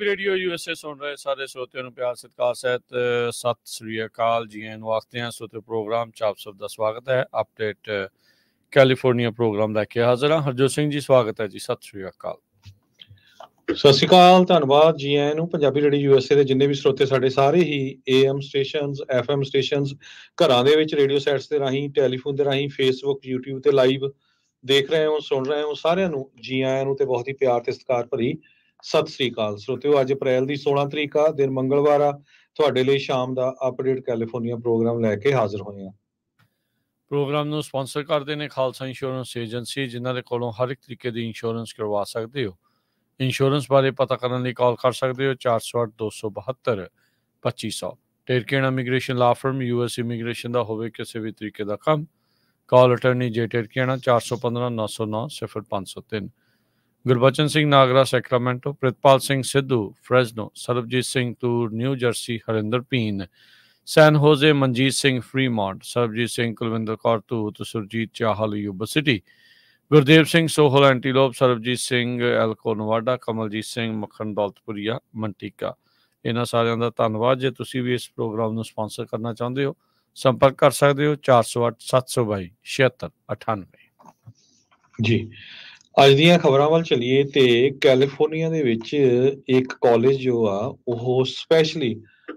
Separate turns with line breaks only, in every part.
red U S A سن رہے سارے سروتیہ پیار ستکار ست سری جی واقع پروگرام چوگت ہے اپڈیٹ کیلیفورنی پروگرام لے کے حاضر ہاں ہرجوت سنگھ جی سواگت ہے جی ست سری ਸਤਿ ਸ਼੍ਰੀ ਅਕਾਲ ਧੰਨਵਾਦ ਜੀ ਆਇਆਂ
ਨੂੰ ਪੰਜਾਬੀ ਰੇਡੀਓ ਯੂਐਸਏ ਦੇ ਜਿੰਨੇ ਵੀ ਸਰੋਤੇ ਸਾਡੇ ਸਾਰੇ ਹੀ ਏਐਮ ਸਟੇਸ਼ਨਸ ਐਫਐਮ ਸਟੇਸ਼ਨਸ ਘਰਾਂ ਦੇ ਵਿੱਚ ਰੇਡੀਓ ਸੈਟਸ ਦੇ ਰਾਹੀਂ ਟੈਲੀਫੋਨ ਦੇ ਰਾਹੀਂ ਫੇਸਬੁੱਕ YouTube ਤੇ ਲਾਈਵ ਦੇਖ ਰਹੇ ਹੋ ਸੁਣ ਰਹੇ ਹੋ ਸਾਰਿਆਂ ਨੂੰ ਜੀ ਆਇਆਂ ਨੂੰ ਤੇ ਬਹੁਤ ਹੀ ਪਿਆਰ ਤੇ ਸਤਿਕਾਰ ਭਰੀ ਸਤਿ ਸ੍ਰੀ ਅਕਾਲ ਸਰੋਤਿਓ ਅੱਜ ਅਪ੍ਰੈਲ ਦੀ 16 ਤਰੀਕ ਆ ਦਿਨ ਮੰਗਲਵਾਰ ਆ ਤੁਹਾਡੇ ਲਈ ਸ਼ਾਮ ਦਾ ਅਪਡੇਟ ਕੈਲੀਫੋਰਨੀਆ ਪ੍ਰੋਗਰਾਮ ਲੈ ਕੇ ਹਾਜ਼ਰ ਹੋਏ ਆ
ਪ੍ਰੋਗਰਾਮ ਨੂੰ ਸਪਾਂਸਰ ਕਰਦੇ ਨੇ ਖਾਲਸਾ ਇੰਸ਼ੋਰੈਂਸ ਏਜੰਸੀ ਜਿਨ੍ਹਾਂ ਦੇ ਕੋਲੋਂ ਹਰ ਇੱਕ ਤਰੀਕੇ ਦੀ ਇੰਸ਼ੋਰੈਂਸ ਕਰਵਾ ਸਕਦੇ ਹੋ ਇੰਸ਼ੋਰੈਂਸ ਬਾਰੇ ਪਤਾ ਕਰਨ ਲਈ ਕਾਲ ਕਰ ਸਕਦੇ ਹੋ 408 272 2500 ਇਮੀਗ੍ਰੇਸ਼ਨ ਲਾ ਫਰਮ ਯੂਐਸ ਇਮੀਗ੍ਰੇਸ਼ਨ ਦਾ ਹੋਵੇ ਕਿਸੇ ਵੀ ਤਰੀਕੇ ਦਾ ਕੰਮ call attorney J Terken 415 909 0503 Gurbachan Singh Nagra Sacramento Pritpal Singh Sidhu Fresno Sarabjit Singh Toor New Jersey Harinder ਪੀਨ San Jose Manjit Singh Fremont Sarabjit Singh Kulwinder Kaur Toot Surjit Chahal Yuba City Gurdev Singh Sohal Antelope Sarabjit Singh Elko Nevada Kamaljit Singh Makhan Daulatpuria ਮੰਟੀਕਾ ਇਹਨਾਂ ਸਾਰਿਆਂ ਦਾ ਧੰਨਵਾਦ ਜੇ ਤੁਸੀਂ ਵੀ ਇਸ ਪ੍ਰੋਗਰਾਮ ਨੂੰ ਸਪਾਂਸਰ ਕਰਨਾ ਚਾਹੁੰਦੇ ਹੋ ਸੰਪਰਕ ਕਰ ਸਕਦੇ ਹੋ 408 722 7698
ਜੀ ਅੱਜ ਦੀਆਂ ਖਬਰਾਂ ਵੱਲ ਚਲੀਏ ਤੇ ਕੈਲੀਫੋਰਨੀਆ ਦੇ ਵਿੱਚ ਇੱਕ ਕਾਲਜ ਜੋ ਆ ਉਹ ਸਪੈਸ਼ਲੀ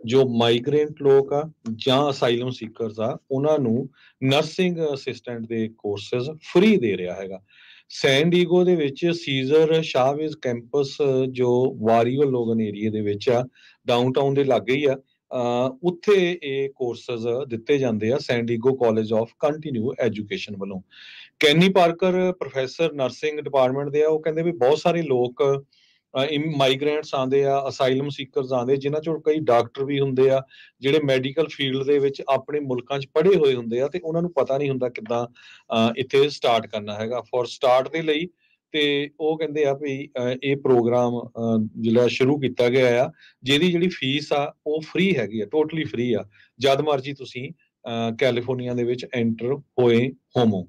ਜੋ ਮਾਈਗ੍ਰੈਂਟ ਲੋਕ ਆ ਜਾਂ ਅਸਾਈਲਮ ਸੀਕਰਸ ਆ ਉਹਨਾਂ ਨੂੰ ਨਰਸਿੰਗ ਅਸਿਸਟੈਂਟ ਦੇ ਕੋਰਸਸ ਫ੍ਰੀ ਦੇ ਰਿਹਾ ਹੈਗਾ ਸੈਨ ਡੀਗੋ ਦੇ ਵਿੱਚ ਸੀਜ਼ਰ ਸ਼ਾਵਿਜ਼ ਕੈਂਪਸ ਜੋ ਵਾਰੀਓ ਲੋਗਨ ਏਰੀਆ ਦੇ ਵਿੱਚ ਆ ਡਾਊਨਟਾਊਨ ਦੇ ਲਾਗੇ ਹੀ ਆ ਉੱਥੇ ਇਹ ਕੋਰਸਸ ਦਿੱਤੇ ਜਾਂਦੇ ਆ San Diego college of continue education ਵੱਲੋਂ Kenny Parker professor nursing department ਦੇ ਆ ਉਹ ਕਹਿੰਦੇ ਵੀ ਬਹੁਤ ਸਾਰੇ ਲੋਕ ਮਾਈਗ੍ਰੈਂਟਸ ਆਂਦੇ ਆ ਅਸਾਈਲਮ ਸੀਕਰਸ ਆਂਦੇ ਜਿਨ੍ਹਾਂ ਚੋਂ ਕਈ ਡਾਕਟਰ ਵੀ ਹੁੰਦੇ ਆ ਜਿਹੜੇ ਮੈਡੀਕਲ ਫੀਲਡ ਦੇ ਵਿੱਚ ਆਪਣੇ ਮੁਲਕਾਂ 'ਚ ਪੜ੍ਹੇ ਹੋਏ ਹੁੰਦੇ ਆ ਤੇ ਉਹਨਾਂ ਨੂੰ ਪਤਾ ਨਹੀਂ ਹੁੰਦਾ ਕਿੱਦਾਂ ਇੱਥੇ ਸਟਾਰਟ ਕਰਨਾ ਹੈਗਾ ਫॉर ਸਟਾਰਟ ਦੇ ਲਈ ਤੇ ਉਹ ਕਹਿੰਦੇ ਆ ਵੀ ਇਹ ਪ੍ਰੋਗਰਾਮ ਜਿਹੜਾ ਸ਼ੁਰੂ ਕੀਤਾ ਗਿਆ ਆ ਜਿਹਦੀ ਜਿਹੜੀ ਫੀਸ ਆ ਉਹ ਫ੍ਰੀ ਹੈਗੀ ਆ ਟੋਟਲੀ ਫ੍ਰੀ ਆ ਜਦ ਮਰਜੀ ਤੁਸੀਂ ਕੈਲੀਫੋਰਨੀਆ ਦੇ ਵਿੱਚ ਐਂਟਰ ਹੋਏ ਹੋਮੋ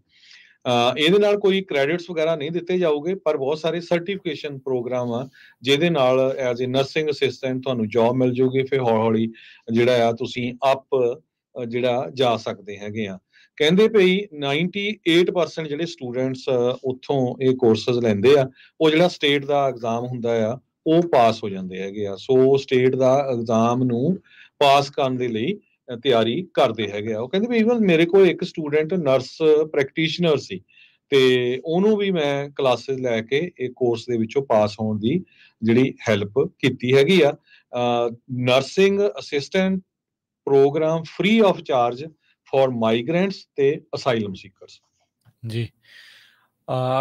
ਇਹਦੇ ਨਾਲ ਕੋਈ ਕ੍ਰੈਡਿਟਸ ਵਗੈਰਾ ਨਹੀਂ ਦਿੱਤੇ ਜਾਊਗੇ ਪਰ ਬਹੁਤ ਸਾਰੇ ਸਰਟੀਫਿਕੇਸ਼ਨ ਪ੍ਰੋਗਰਾਮ ਆ ਜਿਹਦੇ ਨਾਲ ਐਜ਼ ਅ ਨਰਸਿੰਗ ਅਸਿਸਟੈਂਟ ਤੁਹਾਨੂੰ ਜੌਬ ਮਿਲ ਜੂਗੀ ਫਿਰ ਹੌਲੀ ਹੌਲੀ ਜਿਹੜਾ ਆ ਤੁਸੀਂ ਅਪ ਜਿਹੜਾ ਜਾ ਸਕਦੇ ਹੈਗੇ ਆ ਕਹਿੰਦੇ ਭਈ 98% ਜਿਹੜੇ ਸਟੂਡੈਂਟਸ ਉੱਥੋਂ ਇਹ ਕੋਰਸਸ ਲੈਂਦੇ ਆ ਉਹ ਜਿਹੜਾ ਸਟੇਟ ਦਾ ਐਗਜ਼ਾਮ ਹੁੰਦਾ ਆ ਉਹ ਪਾਸ ਹੋ ਜਾਂਦੇ ਹੈਗੇ ਆ ਸੋ ਸਟੇਟ ਦਾ ਐਗਜ਼ਾਮ ਨੂੰ ਪਾਸ ਕਰਨ ਦੇ ਲਈ ਤਿਆਰੀ ਕਰਦੇ ਹੈਗੇ ਆ ਉਹ ਕਹਿੰਦੇ ਵੀ ਇਵਨ ਮੇਰੇ ਕੋਲ ਇੱਕ ਸਟੂਡੈਂਟ ਨਰਸ ਪ੍ਰੈਕਟੀਸ਼ਨਰ ਸੀ ਤੇ ਉਹਨੂੰ ਵੀ ਮੈਂ ਕਲਾਸਿਸ ਲੈ ਕੇ ਇਹ ਕੋਰਸ ਦੇ ਵਿੱਚੋਂ ਪਾਸ ਹੋਣ ਦੀ ਜਿਹੜੀ ਹੈਲਪ ਕੀਤੀ ਹੈਗੀ ਆ nursing assistant program free of charge for migrants ਤੇ ਅਸਾਈਲਮ ਸੀਕਰਸ
ਜੀ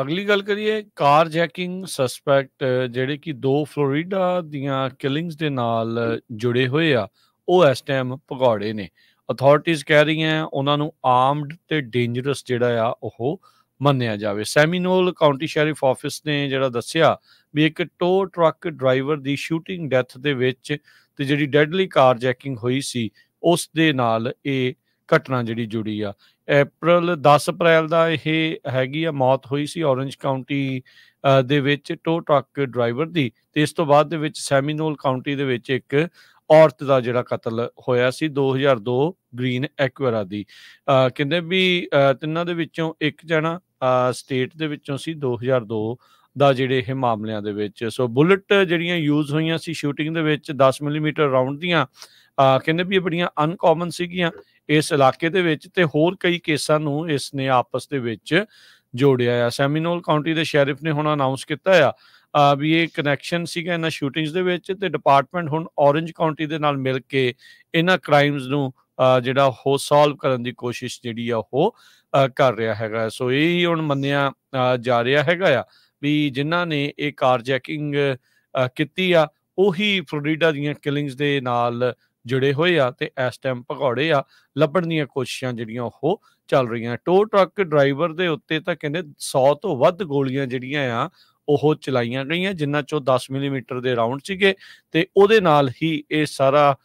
ਅਗਲੀ ਗੱਲ ਕਰੀਏ ਕਾਰ ਜੈਕਿੰਗ ਸਸਪੈਕਟ ਜਿਹੜੇ ਕਿ ਦੋ ਫਲੋਰੀਡਾ ਦੀਆਂ ਕਿਲਿੰਗਸ ਦੇ ਨਾਲ ਜੁੜੇ ਹੋਏ ਆ ਉਹ ਇਸ ਟਾਈਮ ਪਗੜੇ ਨੇ ਅਥਾਰਟੀਆਂ ਕਹਿ ਰਹੀਆਂ ਉਹਨਾਂ ਨੂੰ ਆਰਮਡ ਤੇ ਡੇਂਜਰਸ ਜਿਹੜਾ ਆ ਉਹ ਮੰਨਿਆ ਜਾਵੇ ਸੈਮੀਨੋਲ ਕਾਉਂਟੀ ਸ਼ੈਰਿਫ ਆਫਿਸ ਨੇ ਜਿਹੜਾ ਦੱਸਿਆ ਵੀ ਇੱਕ ਟੋ ਟਰੱਕ ਡਰਾਈਵਰ ਦੀ ਸ਼ੂਟਿੰਗ ਡੈਥ ਦੇ ਵਿੱਚ ਤੇ ਜਿਹੜੀ ਡੈਡਲੀ ਕਾਰ ਜੈਕਿੰਗ ਹੋਈ ਸੀ ਉਸ ਦੇ ਨਾਲ ਇਹ ਘਟਨਾ ਜਿਹੜੀ ਜੁੜੀ ਆ ਅਪ੍ਰੈਲ 10 ਅਪ੍ਰੈਲ ਦਾ ਇਹ ਹੈਗੀ ਆ ਮੌਤ ਹੋਈ ਸੀ ਔਰੇਂਜ ਕਾਉਂਟੀ ਦੇ ਵਿੱਚ ਟੋ ਟਰੱਕ ਡਰਾਈਵਰ ਦੀ ਤੇ ਇਸ ਤੋਂ ਬਾਅਦ ਦੇ ਵਿੱਚ ਸੈਮੀਨੋਲ ਕਾਉਂਟੀ ਦੇ ਵਿੱਚ ਇੱਕ ਔਰਤ ਦਾ ਜਿਹੜਾ ਕਤਲ ਹੋਇਆ ਸੀ 2002 ਗ੍ਰੀਨ ਐਕਵਰਾ ਦੀ ਕਹਿੰਦੇ ਵੀ ਤਿੰਨਾਂ ਦੇ ਵਿੱਚੋਂ ਇੱਕ ਜਣਾ ਸਟੇਟ ਦੇ ਵਿੱਚੋਂ ਸੀ 2002 ਦਾ ਜਿਹੜੇ ਇਹ ਮਾਮਲਿਆਂ ਦੇ ਵਿੱਚ ਸੋ ਬੁਲਟ ਜਿਹੜੀਆਂ ਯੂਜ਼ ਹੋਈਆਂ ਸੀ ਸ਼ੂਟਿੰਗ ਦੇ ਵਿੱਚ 10 ਮਿਲੀਮੀਟਰ ਰਾਉਂਡ ਦੀਆਂ ਕਹਿੰਦੇ ਵੀ ਇਹ ਬੜੀਆਂ ਅਨਕਾਮਨ ਸੀਗੀਆਂ ਇਸ ਇਲਾਕੇ ਦੇ ਵਿੱਚ ਤੇ ਹੋਰ ਕਈ ਕੇਸਾਂ ਨੂੰ ਇਸ ਨੇ ਆਪਸ ਦੇ ਵਿੱਚ ਜੋੜਿਆ ਆ ਸੈਮੀਨੋਲ ਕਾਉਂਟੀ ਦੇ ਸ਼ੈਰਿਫ ਨੇ ਹੁਣ ਅਨਾਉਂਸ ਕੀਤਾ ਆ ਵੀ ਇਹ ਕਨੈਕਸ਼ਨ ਸੀਗਾ ਇਹਨਾਂ ਸ਼ੂਟਿੰਗਸ ਦੇ ਵਿੱਚ ਤੇ ਡਿਪਾਰਟਮੈਂਟ ਹੁਣ ਔਰੇਂਜ ਕਾਉਂਟੀ ਦੇ ਨਾਲ ਮਿਲ ਕੇ ਇਹਨਾਂ ਕ੍ਰਾਈਮਸ ਨੂੰ ਜਿਹੜਾ ਹੋ ਸੋਲਵ ਕਰਨ ਦੀ ਕੋਸ਼ਿਸ਼ ਜਿਹੜੀ ਆ ਉਹ ਕਰ ਰਿਹਾ ਹੈਗਾ ਸੋ ਇਹ ਹੀ ਹੁਣ ਮੰਨਿਆ ਜਾ ਰਿਹਾ ਹੈਗਾ ਆ ਵੀ ਜਿਨ੍ਹਾਂ ਨੇ ਇਹ ਕਾਰਜੈਕਿੰਗ ਕੀਤੀ ਆ ਉਹੀ ਫਲੋਰੀਡਾ ਦੀਆਂ ਕਿਲਿੰਗਸ ਦੇ ਨਾਲ ਜੁੜੇ ਹੋਏ ਆ ਤੇ ਇਸ ਟਾਈਮ ਭਗੌੜੇ ਆ ਲੱਭਣ ਦੀਆਂ ਕੋਸ਼ਿਸ਼ਾਂ ਜਿਹੜੀਆਂ ਉਹ ਚੱਲ ਰਹੀਆਂ ਟੋ ਟਰੱਕ ਡਰਾਈਵਰ ਦੇ ਉੱਤੇ ਤਾਂ ਕਹਿੰਦੇ 100 ਤੋਂ ਵੱਧ ਗੋਲੀਆਂ ਜਿਹੜੀਆਂ ਆ ਉਹ ਚਲਾਈਆਂ ਗਈਆਂ ਜਿਨ੍ਹਾਂ ਚੋਂ 10 ਮਿਲੀਮੀਟਰ ਦੇ ਰਾਉਂਡ ਸੀਗੇ ਤੇ ਉਹਦੇ ਨਾਲ ਹੀ ਇਹ ਸਾਰਾ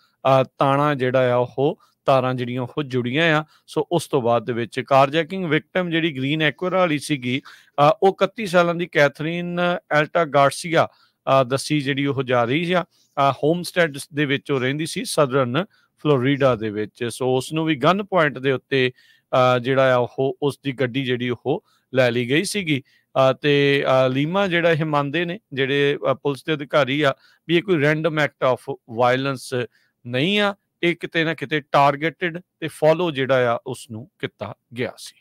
ਤਾਣਾ ਜਿਹੜਾ ਆ ਉਹ ਤਾਰਾਂ ਜਿਹੜੀਆਂ ਉਹ ਜੁੜੀਆਂ ਆ ਸੋ ਉਸ ਤੋਂ ਬਾਅਦ ਦੇ ਵਿੱਚ ਕਾਰਜੈਕਿੰਗ ਵਿਕਟਮ ਜਿਹੜੀ ਗ੍ਰੀਨ ਐਕੁਰਾ ਵਾਲੀ ਸੀਗੀ ਉਹ 31 ਸਾਲਾਂ ਦੀ ਕੈਥਰੀਨ ਐਲਟਾ ਗਾਰਸੀਆ ਦੱਸੀ ਜਿਹੜੀ ਉਹ ਜਾ ਰਹੀ ਆ ਹੋਮਸਟੈਡ ਦੇ ਵਿੱਚ ਉਹ ਰਹਿੰਦੀ ਸੀ ਸਦਰਨ ਫਲੋਰੀਡਾ ਦੇ ਵਿੱਚ ਸੋ ਉਸ ਨੂੰ ਵੀ ਗਨ ਪੁਆਇੰਟ ਦੇ ਉੱਤੇ ਜਿਹੜਾ ਆ ਉਹ ਉਸ ਦੀ ਗੱਡੀ ਜਿਹੜੀ ਉਹ ਲੈ ਲਈ ਗਈ ਸੀਗੀ ਤੇ ਲੀਮਾ ਜਿਹੜਾ ਇਹ ਮੰਨਦੇ ਨੇ ਜਿਹੜੇ ਪੁਲਿਸ ਦੇ ਅਧਿਕਾਰੀ ਆ ਵੀ ਇਹ ਕੋਈ ਰੈਂਡਮ ਐਕਟ ਆਫ ਵਾਇਲੈਂਸ ਨਹੀਂ ਆ ਇਹ ਕਿਤੇ ਨਾ ਕਿਤੇ ਟਾਰਗੇਟਡ ਤੇ ਫੋਲੋ ਜਿਹੜਾ ਆ ਉਸ ਨੂੰ ਕੀਤਾ ਗਿਆ ਸੀ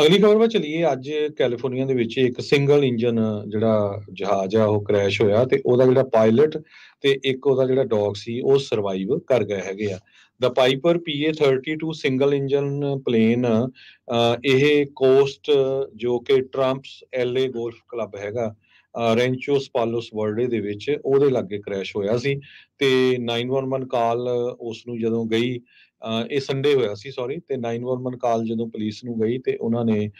ਅਗਲੀ ਖਬਰ ਵਾ ਚਲੀਏ ਅੱਜ ਕੈਲੀਫੋਰਨੀਆ ਦੇ ਵਿੱਚ ਇੱਕ ਸਿੰਗਲ ਇੰਜਨ ਜਿਹੜਾ ਜਹਾਜ਼ ਆ ਉਹ ਕ੍ਰੈਸ਼ ਹੋਇਆ ਤੇ ਉਹਦਾ ਜਿਹੜਾ ਪਾਇਲਟ ਤੇ ਇੱਕ ਉਹਦਾ ਜਿਹੜਾ ਡੌਗ ਸੀ ਉਹ ਸਰਵਾਈਵ ਕਰ ਗਏ ਹੈਗੇ ਆ ਦਾ Piper PA 32 single engine plane ਇਹ ਕੋਸਟ ਜੋ ਕਿ ਟਰੰਪਸ ਐਲਏ ਗੋਲਫ ਕਲੱਬ ਹੈਗਾ ਰੈਂਚੋ ਸਪਾਲੋਸ ਵਰਡੇ ਦੇ ਵਿੱਚ ਉਹਦੇ ਲਾਗੇ ਕ੍ਰੈਸ਼ ਹੋਇਆ ਸੀ ਤੇ 911 ਕਾਲ ਉਸ ਨੂੰ ਜਦੋਂ ਗਈ ਇਹ ਸੰਡੇ ਹੋਇਆ ਸੀ ਸੌਰੀ ਤੇ 911 ਕਾਲ ਜਦੋਂ ਪੁਲਿਸ ਨੂੰ ਗਈ ਤੇ ਉਹਨਾਂ ਨੇ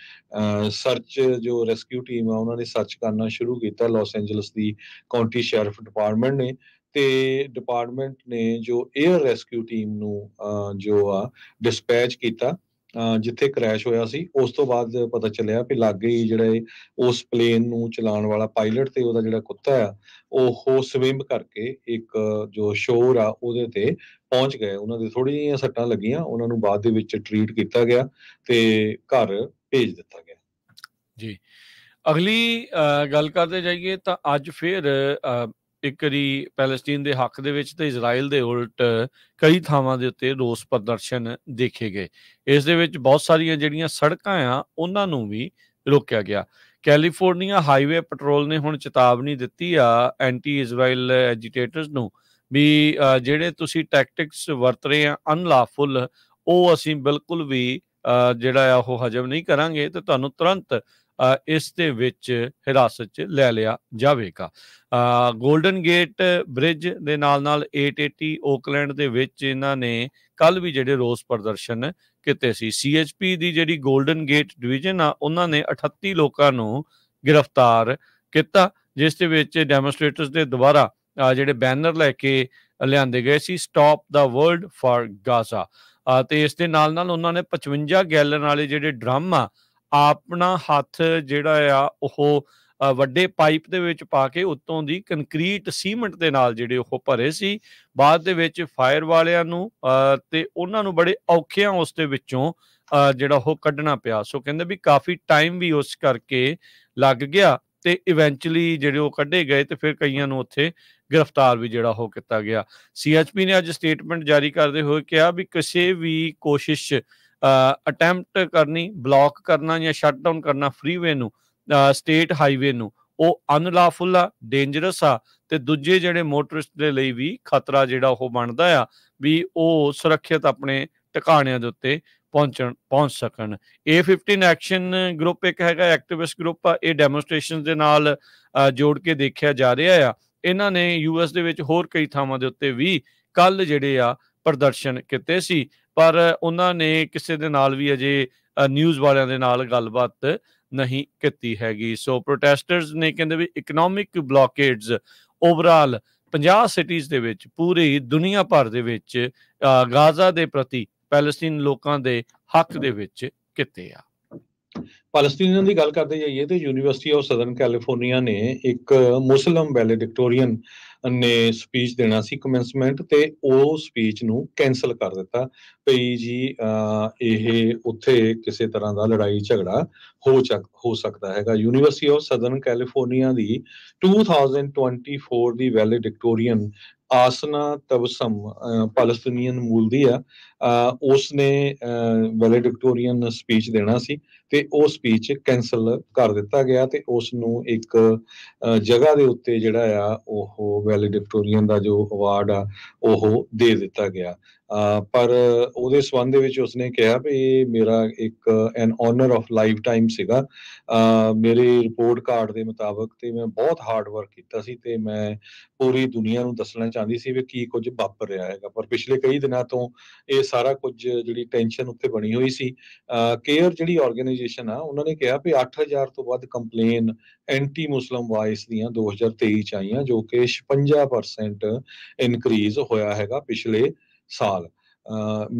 ਸਰਚ ਜੋ ਰੈਸਕਿਊ ਟੀਮ ਆ ਉਹਨਾਂ ਨੇ ਸਰਚ ਕਰਨਾ ਸ਼ੁਰੂ ਕੀਤਾ ਲਾਸ ਐਂਜਲਸ ਦੀ ਕਾਉਂਟੀ ਸ਼ੈਰਫ ਡਿਪਾਰਟਮੈਂਟ ਨੇ ਤੇ ਡਿਪਾਰਟਮੈਂਟ ਨੇ ਜੋ 에ਅਰ ਰੈਸਕਿਊ ਟੀਮ ਨੂੰ ਜੋ ਆ ਡਿਸਪੈਚ ਕੀਤਾ ਜਿੱਥੇ ਕ੍ਰੈਸ਼ ਹੋਇਆ ਸੀ ਉਸ ਤੋਂ ਬਾਅਦ ਪਤਾ ਚੱਲਿਆ ਕਿ ਲੱਗ ਗਈ ਜਿਹੜਾ ਉਸ ਪਲੇਨ ਨੂੰ ਚਲਾਉਣ ਵਾਲਾ ਪਾਇਲਟ ਤੇ ਉਹਦਾ ਜਿਹੜਾ ਕੁੱਤਾ ਆ ਉਹ ਹੋ ਸਵਿਮ ਕਰਕੇ ਇੱਕ ਜੋ ਸ਼ੋਰ ਆ ਉਹਦੇ ਤੇ ਪਹੁੰਚ ਗਏ ਉਹਨਾਂ ਦੇ ਥੋੜੀ ਜਿਹੀਆਂ ਸੱਟਾਂ ਲੱਗੀਆਂ ਉਹਨਾਂ ਨੂੰ ਬਾਅਦ ਦੇ ਵਿੱਚ ਟ੍ਰੀਟ ਕੀਤਾ ਗਿਆ ਤੇ ਘਰ ਭੇਜ ਦਿੱਤਾ ਗਿਆ
ਜੀ ਅਗਲੀ ਗੱਲ ਕਰਦੇ ਜਾਈਏ ਤਾਂ ਅੱਜ ਫੇਰ ਇੱਕ ਵਾਰੀ ਪੈਲਸਟੀਨ ਦੇ ਹੱਕ ਦੇ ਵਿੱਚ ਤੇ ਇਜ਼ਰਾਈਲ ਦੇ ਉਲਟ ਕਈ ਥਾਵਾਂ ਦੇ ਉੱਤੇ ਰੋਸ ਪ੍ਰਦਰਸ਼ਨ ਦੇਖੇ ਗਏ ਇਸ ਦੇ ਵਿੱਚ ਬਹੁਤ ਸਾਰੀਆਂ ਜਿਹੜੀਆਂ ਸੜਕਾਂ ਆ ਉਹਨਾਂ ਨੂੰ ਵੀ ਰੋਕਿਆ ਗਿਆ ਕੈਲੀਫੋਰਨੀਆ ਹਾਈਵੇ ਪੈਟਰੋਲ ਨੇ ਹੁਣ ਚੇਤਾਵਨੀ ਦਿੱਤੀ ਆ ਐਂਟੀ ਇਜ਼ਰਾਈਲ ਐਜੀਟੇਟਰਸ ਨੂੰ ਵੀ ਜਿਹੜੇ ਤੁਸੀਂ ਟੈਕਟਿਕਸ ਵਰਤ ਰਹੇ ਆ ਅਨਲਾਫੁਲ ਉਹ ਅਸੀਂ ਬਿਲਕੁਲ ਵੀ ਜਿਹੜਾ ਆ ਉਹ ਹਜਮ ਨਹੀਂ ਕਰਾਂਗੇ ਤੇ ਤੁਹਾਨੂੰ ਤੁਰੰਤ ਇਸ ਦੇ ਵਿੱਚ ਹਿਰਾਸਤ 'ਚ ਲੈ ਲਿਆ ਜਾਵੇਗਾ 골ਡਨ ਗੇਟ ਬ੍ਰਿਜ ਦੇ ਨਾਲ-ਨਾਲ 880 ਓਕਲੈਂਡ ਦੇ ਵਿੱਚ ਇਹਨਾਂ ਨੇ ਕੱਲ ਵੀ ਜਿਹੜੇ ਰੋਸ ਪ੍ਰਦਰਸ਼ਨ ਕੀਤੇ ਸੀ CHP ਦੀ ਜਿਹੜੀ 골ਡਨ ਗੇਟ ਡਿਵੀਜ਼ਨ ਆ ਉਹਨਾਂ ਨੇ 38 ਲੋਕਾਂ ਨੂੰ ਗ੍ਰਿਫਤਾਰ ਕੀਤਾ ਜਿਸ ਦੇ ਵਿੱਚ ਡੈਮੋਨਸਟ੍ਰੇਟਰਸ ਦੇ ਦੁਆਰਾ ਜਿਹੜੇ ਬੈਨਰ ਲੈ ਕੇ ਲਿਆਂਦੇ ਗਏ ਸੀ stop the world for Gaza ਤੇ ਇਸ ਦੇ ਨਾਲ ਨਾਲ ਉਹਨਾਂ ਨੇ 55 ਗੈਲਨ ਵਾਲੇ ਜਿਹੜੇ ਡਰਮ ਆ ਆਪਣਾ ਹੱਥ ਜਿਹੜਾ ਆ ਉਹ ਵੱਡੇ ਪਾਈਪ ਦੇ ਵਿੱਚ ਪਾ ਕੇ ਉੱਤੋਂ ਦੀ ਕੰਕਰੀਟ ਸੀਮੈਂਟ ਦੇ ਨਾਲ ਜਿਹੜੇ ਉਹ ਭਰੇ ਸੀ ਬਾਅਦ ਦੇ ਵਿੱਚ ਫਾਇਰ ਵਾਲਿਆਂ ਨੂੰ ਤੇ ਉਹਨਾਂ ਨੂੰ ਬੜੇ ਔਖਿਆਂ ਉਸ ਦੇ ਵਿੱਚੋਂ ਜਿਹੜਾ ਉਹ ਕੱਢਣਾ ਪਿਆ ਸੋ ਕਹਿੰਦੇ ਵੀ ਕਾਫੀ ਟਾਈਮ ਵੀ ਉਸ ਕਰਕੇ ਲੱਗ ਗਿਆ ਤੇ ਇਵੈਂਚੁਅਲੀ ਜਿਹੜੇ ਉਹ ਕੱਢੇ ਗਏ ਤੇ ਫਿਰ ਕਈਆਂ ਨੂੰ ਉੱਥੇ ਗ੍ਰਿਫਤਾਰ ਵੀ ਜਿਹੜਾ ਹੋ ਕੀਤਾ ਗਿਆ ਸੀਐਚਪੀ ਨੇ ਅੱਜ ਸਟੇਟਮੈਂਟ ਜਾਰੀ ਕਰਦੇ ਹੋਏ ਕਿਹਾ ਵੀ ਕਿਸੇ ਵੀ ਕੋਸ਼ਿਸ਼ ਅਟੈਂਪਟ ਕਰਨੀ ਬਲੌਕ ਕਰਨਾ ਜਾਂ ਸ਼ਟਡਾਊਨ ਕਰਨਾ ਫਰੀਵੇ ਨੂੰ ਸਟੇਟ ਹਾਈਵੇ ਨੂੰ ਉਹ ਅਨਲਾਫੁਲ ਆ ਡੇਂਜਰਸ ਆ ਤੇ ਦੂਜੇ ਜਿਹੜੇ ਮੋਟਰਿਸਟ ਦੇ ਲਈ ਵੀ ਖਤਰਾ ਜਿਹੜਾ ਉਹ ਬਣਦਾ ਆ ਵੀ ਉਹ ਸੁਰੱਖਿਅਤ ਆਪਣੇ ਟਿਕਾਣਿਆਂ ਦੇ ਉੱਤੇ ਪਹੁੰਚਣ ਪਹੁੰਚ ਸਕਣ A15 ਐਕਸ਼ਨ ਗਰੁੱਪ ਇੱਕ ਹੈਗਾ ਐਕਟਿਵਿਸਟ ਗਰੁੱਪ ਆ ਇਹ ਡੈਮੋਨਸਟ੍ਰੇਸ਼ਨਸ ਦੇ ਨਾਲ ਜੋੜ ਕੇ ਦੇਖਿਆ ਜਾ ਰਿਹਾ ਆ ਇਹਨਾਂ ਨੇ ਯੂਐਸ ਦੇ ਵਿੱਚ ਹੋਰ ਕਈ ਥਾਵਾਂ ਦੇ ਉੱਤੇ ਵੀ ਕੱਲ ਜਿਹੜੇ ਆ ਪ੍ਰਦਰਸ਼ਨ ਕੀਤੇ ਸੀ ਪਰ ਉਹਨਾਂ ਨੇ ਕਿਸੇ ਦੇ ਨਾਲ ਵੀ ਅਜੇ ਨਿਊਜ਼ ਵਾਲਿਆਂ ਦੇ ਨਾਲ ਗੱਲਬਾਤ ਨਹੀਂ ਕੀਤੀ ਹੈਗੀ ਸੋ ਪ੍ਰੋਟੈਸਟਰਸ ਨੇ ਕਹਿੰਦੇ ਵੀ ਇਕਨੋਮਿਕ ਬਲੌਕੇਡਸ ਓਵਰਆਲ 50 ਸਿਟੀਜ਼ ਦੇ ਵਿੱਚ ਪੂਰੀ ਦੁਨੀਆ ਭਰ ਦੇ ਵਿੱਚ ਗਾਜ਼ਾ ਦੇ ਪ੍ਰਤੀ ਪੈਲਸਟੀਨ ਲੋਕਾਂ ਦੇ ਹੱਕ ਦੇ ਵਿੱਚ ਕਿਤੇ ਆ
ਪੈਲਸਟੀਨੀਅਨ ਦੀ ਗੱਲ ਕਰਦੇ ਜਾਈਏ ਤੇ ਯੂਨੀਵਰਸਿਟੀ ਆਫ ਸਦਰਨ ਕੈਲੀਫੋਰਨੀਆ ਨੇ ਇੱਕ ਮੁਸਲਮ ਵੈਲੈਡਿਕਟੋਰੀਅਨ ਨੇ ਸਪੀਚ ਦੇਣਾ ਸੀ ਕਮੈਂਸਮੈਂਟ ਤੇ ਉਹ ਸਪੀਚ ਨੂੰ ਕੈਨਸਲ ਕਰ ਦਿੱਤਾ ਭਈ ਜੀ ਇਹ ਉੱਥੇ ਕਿਸੇ ਤਰ੍ਹਾਂ ਦਾ ਲੜਾਈ ਝਗੜਾ ਹੋ ਹੋ ਸਕਦਾ ਹੈਗਾ ਯੂਨੀਵਰਸਿਟੀ ਆਫ ਸਦਰਨ ਕੈਲੀਫੋਰਨੀਆ ਦੀ 2024 ਦੀ ਵੈਲੈਡਿਕਟੋਰੀਅਨ ਆਸਨਾ ਤਬਸਮ ਪਾਲਸਤੀਨੀਅਨ ਮੂਲ ਦੀ ਆ ਉਸ ਨੇ ਵੈਲੈਡਿਕਟੋਰੀਅਨ ਸਪੀਚ ਦੇਣਾ ਸੀ ਤੇ ਉਹ ਸਪੀਚ ਕੈਨਸਲ ਕਰ ਦਿੱਤਾ ਗਿਆ ਤੇ ਉਸ ਨੂੰ ਇੱਕ ਜਗ੍ਹਾ ਦੇ ਉੱਤੇ ਜਿਹੜਾ ਆ ਉਹ ਵੈਲੈਡਿਕਟੋਰੀਅਨ ਦਾ ਜੋ ਅਵਾਰਡ ਆ ਉਹ ਦੇ ਦਿੱਤਾ ਗਿਆ ਪਰ ਉਹਦੇ ਸਬੰਧ ਦੇ ਵਿੱਚ ਉਸਨੇ ਕਿਹਾ ਵੀ ਇਹ ਮੇਰਾ ਇੱਕ an honour of lifetime ਸੀਗਾ ਮੇਰੇ ਰਿਪੋਰਟ ਕਾਰਡ ਦੇ ਮੁਤਾਬਕ ਤੇ ਮੈਂ ਬਹੁਤ ਹਾਰਡ ਵਰਕ ਕੀਤਾ ਸੀ ਤੇ ਮੈਂ ਪੂਰੀ ਦੁਨੀਆ ਨੂੰ ਦੱਸਣਾ ਚਾਹੁੰਦੀ ਸੀ ਵੀ ਕੀ ਕੁਝ ਵਾਪਰ ਰਿਹਾ ਹੈਗਾ ਪਰ ਪਿਛਲੇ ਕਈ ਦਿਨਾਂ ਤੋਂ ਇਹ ਸਾਰਾ ਕੁਝ ਜਿਹੜੀ ਟੈਨਸ਼ਨ ਉੱਤੇ ਬਣੀ ਹੋਈ ਸੀ ਕੇਅਰ ਜਿਹੜੀ ਆਰਗੇਨਾਈਜੇਸ਼ਨ ਆ ਉਹਨਾਂ ਨੇ ਕਿਹਾ ਵੀ 8000 ਤੋਂ ਵੱਧ ਕੰਪਲੇਨ ਐਂਟੀ ਮੁਸਲਮ ਵਾਇਸ ਦੀਆਂ 2023 ਚ ਆਈਆਂ ਜੋ ਕਿ 56% ਇਨਕਰੀਜ਼ ਹੋਇਆ ਹੈਗਾ ਪਿਛਲੇ ਸਾਲ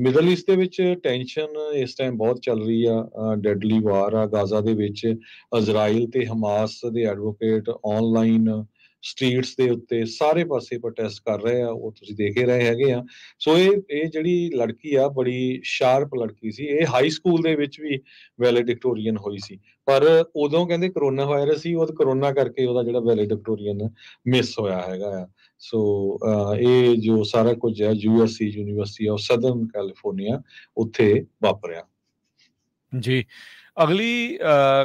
ਮਿਡਲ ਈਸਟ ਦੇ ਵਿੱਚ ਟੈਨਸ਼ਨ ਇਸ ਟਾਈਮ ਬਹੁਤ ਚੱਲ ਰਹੀ ਆ ਡੈਡਲੀ ਵਾਰ ਆ ਗਾਜ਼ਾ ਦੇ ਵਿੱਚ ਇਜ਼ਰਾਈਲ ਤੇ ਹਮਾਸ ਦੇ ਐਡਵੋਕੇਟ ਆਨਲਾਈਨ ਸਟਰੀਟਸ ਦੇ ਉੱਤੇ ਸਾਰੇ ਪਾਸੇ ਪ੍ਰੋਟੈਸਟ ਕਰ ਰਹੇ ਆ ਉਹ ਤੁਸੀਂ ਦੇਖ ਹੀ ਰਹੇ ਹੈਗੇ ਆ ਸੋ ਇਹ ਇਹ ਜਿਹੜੀ ਲੜਕੀ ਆ ਬੜੀ ਸ਼ਾਰਪ ਲੜਕੀ ਸੀ ਇਹ ਹਾਈ ਸਕੂਲ ਦੇ ਵਿੱਚ ਵੀ ਵੈਲੈਡਿਕਟੋਰੀਅਨ ਹੋਈ ਸੀ ਪਰ ਉਦੋਂ ਕਹਿੰਦੇ ਕਰੋਨਾ ਵਾਇਰਸ ਸੀ ਉਹ ਕਰੋਨਾ ਕਰਕੇ ਉਹਦਾ ਜਿਹੜਾ ਵੈਲੈਡਿਕਟੋਰੀਅਨ ਮਿਸ ਹੋਇਆ ਹੈਗਾ ਆ ਸੋ uh, ਇਹ ਜੋ ਸਾਰਾ ਕੁਝ ਹੈ USC University of Southern California ਉੱਥੇ
ਵਾਪਰਿਆ ਜੀ ਅਗਲੀ